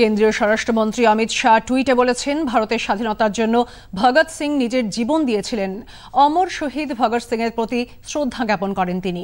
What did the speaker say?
কেন্দ্রীয় স্বরাষ্ট্রমন্ত্রী অমিত শাহ টুইটে বলেছেন ভারতের স্বাধীনতার জন্য ভগৎ সিং নিজের জীবন দিয়েছিলেন অমর শহীদ ভগৎ সিংয়ের প্রতি শ্রদ্ধা জ্ঞাপন করেন তিনি